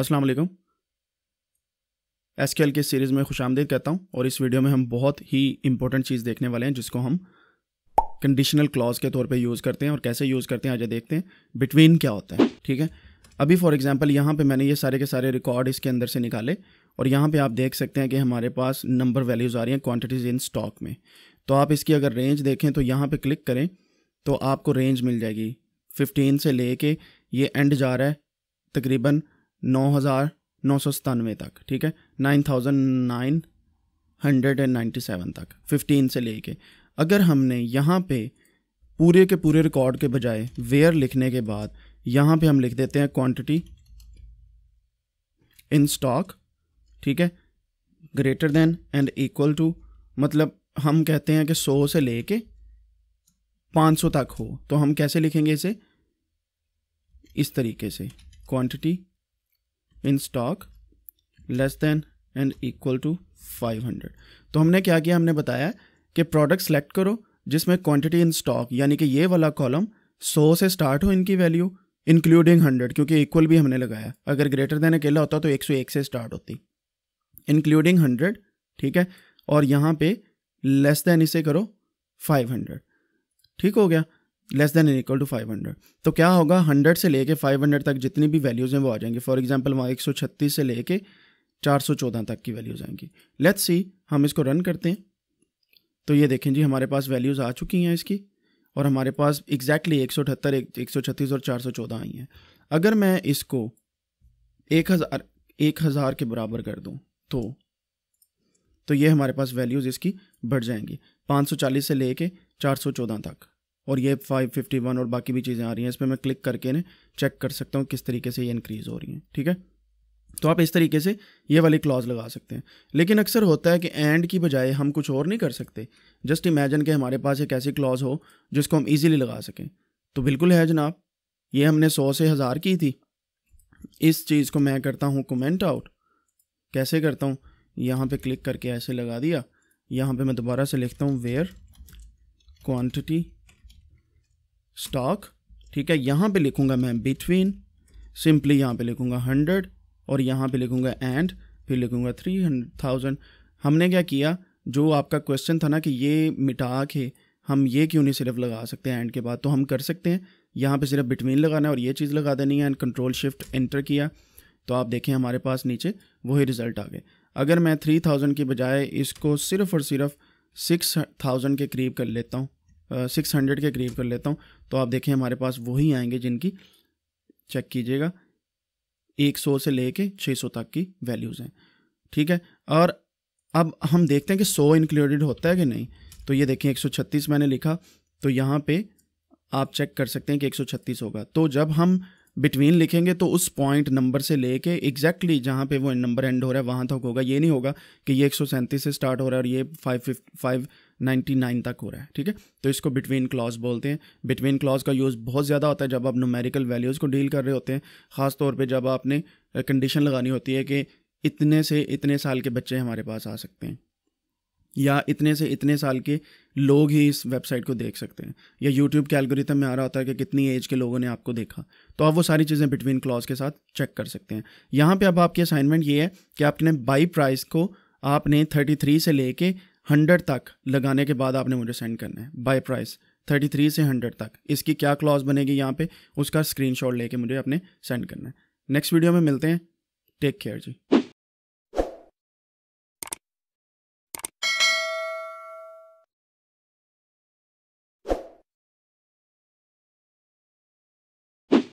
अस्सलाम वालेकुम एस के सीरीज़ में खुश आमदीद कहता हूँ और इस वीडियो में हम बहुत ही इंपॉर्टेंट चीज़ देखने वाले हैं जिसको हम कंडीशनल क्लॉज के तौर पे यूज़ करते हैं और कैसे यूज़ करते हैं आज देखते हैं बिटवीन क्या होता है ठीक है अभी फॉर एग्जांपल यहाँ पे मैंने ये सारे के सारे रिकॉर्ड इसके अंदर से निकाले और यहाँ पर आप देख सकते हैं कि हमारे पास नंबर वैल्यूज़ आ रही हैं क्वान्टिटीज़ इन स्टॉक में तो आप इसकी अगर रेंज देखें तो यहाँ पर क्लिक करें तो आपको रेंज मिल जाएगी फिफ्टीन से ले ये एंड जा रहा है तकरीबन नौ हज़ार नौ सौ सतानवे तक ठीक है nine thousand nine hundred and ninety seven तक फिफ्टीन से लेके अगर हमने यहाँ पे पूरे के पूरे रिकॉर्ड के बजाय वेयर लिखने के बाद यहाँ पे हम लिख देते हैं क्वांटिटी इन स्टॉक ठीक है greater than and equal to मतलब हम कहते हैं कि सौ से लेके पाँच सौ तक हो तो हम कैसे लिखेंगे इसे इस तरीके से quantity in stock less than and equal to 500 तो हमने क्या किया हमने बताया कि प्रोडक्ट सेलेक्ट करो जिसमें क्वांटिटी इन स्टॉक यानी कि ये वाला कॉलम 100 से स्टार्ट हो इनकी वैल्यू इंक्लूडिंग 100 क्योंकि इक्वल भी हमने लगाया अगर ग्रेटर देन अकेला होता तो 101 से स्टार्ट होती इंक्लूडिंग 100 ठीक है और यहाँ पे लेस देन इसे करो 500 ठीक हो गया less than equal to five hundred तो क्या होगा हंड्रेड से लेके फाइव हंड्रेड तक जितनी भी वैल्यूज़ हैं वो आ जाएंगी फॉर एग्जाम्पल वहाँ एक सौ छत्तीस से लेके चार सौ चौदह तक की वैल्यूज़ आएंगी लेट्स सी हम इसको रन करते हैं तो ये देखें जी हमारे पास वैल्यूज़ आ चुकी हैं इसकी और हमारे पास एग्जैक्टली एक सौ अठहत्तर एक सौ छत्तीस और चार सौ चौदह आई हैं अगर मैं इसको एक हज़ार एक हज़ार के बराबर कर दूँ तो तो ये हमारे पास वैल्यूज़ इसकी बढ़ जाएंगी पाँच सौ चालीस से लेके चार सौ चौदह तक और ये 551 और बाकी भी चीज़ें आ रही हैं इस पर मैं क्लिक करके ने चेक कर सकता हूँ किस तरीके से ये इंक्रीज़ हो रही हैं ठीक है तो आप इस तरीके से ये वाली क्लॉज लगा सकते हैं लेकिन अक्सर होता है कि एंड की बजाय हम कुछ और नहीं कर सकते जस्ट इमेजन के हमारे पास एक ऐसी क्लॉज हो जिसको हम ईज़िली लगा सकें तो बिल्कुल है जनाब ये हमने सौ से हज़ार की थी इस चीज़ को मैं करता हूँ कमेंट आउट कैसे करता हूँ यहाँ पे क्लिक करके ऐसे लगा दिया यहाँ पे मैं दोबारा से लिखता हूँ वेयर क्वांटिटी स्टॉक ठीक है यहाँ पे लिखूँगा मैं बिटवीन सिंपली यहाँ पे लिखूँगा हंड्रेड और यहाँ पे लिखूँगा एंड फिर लिखूँगा थ्री हंड्रेड थाउजेंड हमने क्या किया जो आपका क्वेश्चन था ना कि ये मिटा के हम ये क्यों नहीं सिर्फ लगा सकते हैं एंड के बाद तो हम कर सकते हैं यहाँ पे सिर्फ बिटवीन लगाना है और ये चीज़ लगा देनी है एंड कंट्रोल शिफ्ट एंटर किया तो आप देखें हमारे पास नीचे वही रिज़ल्ट आ गए अगर मैं थ्री थाउजेंड की बजाय इसको सिर्फ और सिर्फ सिक्स थाउजेंड के करीब कर लेता हूँ सिक्स हंड्रेड के करीब कर लेता हूँ तो आप देखें हमारे पास वही आएंगे जिनकी चेक कीजिएगा एक सौ से लेके छः सौ तक की वैल्यूज़ हैं ठीक है और अब हम देखते हैं कि सौ इंक्लूडेड होता है कि नहीं तो ये देखें एक सौ छत्तीस मैंने लिखा तो यहाँ पे आप चेक कर सकते हैं कि एक सौ छत्तीस होगा तो जब हम बिटवीन लिखेंगे तो उस पॉइंट नंबर से लेके एग्जैक्टली exactly जहाँ पे वो नंबर एंड हो रहा है वहाँ तक होगा ये नहीं होगा कि ये एक से स्टार्ट हो रहा है और ये फाइव फाइव नाइन्टी नाइन तक हो रहा है ठीक है तो इसको बिटवीन क्लॉज बोलते हैं बिटवीन क्लॉज का यूज़ बहुत ज़्यादा होता है जब आप नोमेरिकल वैल्यूज़ को डील कर रहे होते हैं ख़ास तौर पे जब आपने कंडीशन लगानी होती है कि इतने से इतने साल के बच्चे हमारे पास आ सकते हैं या इतने से इतने साल के लोग ही इस वेबसाइट को देख सकते हैं या यूट्यूब के एल्गोरिथम में आ रहा होता है कि कितनी एज के लोगों ने आपको देखा तो आप वो सारी चीज़ें बिटवीन क्लॉज के साथ चेक कर सकते हैं यहाँ पे अब आपकी असाइनमेंट ये है कि आपने बाई प्राइस को आपने 33 से लेके 100 तक लगाने के बाद आपने मुझे सेंड करना है बाई प्राइस 33 से 100 तक इसकी क्या क्लॉज बनेगी यहाँ पे उसका स्क्रीनशॉट लेके मुझे अपने सेंड करना है नेक्स्ट वीडियो में मिलते हैं टेक केयर जी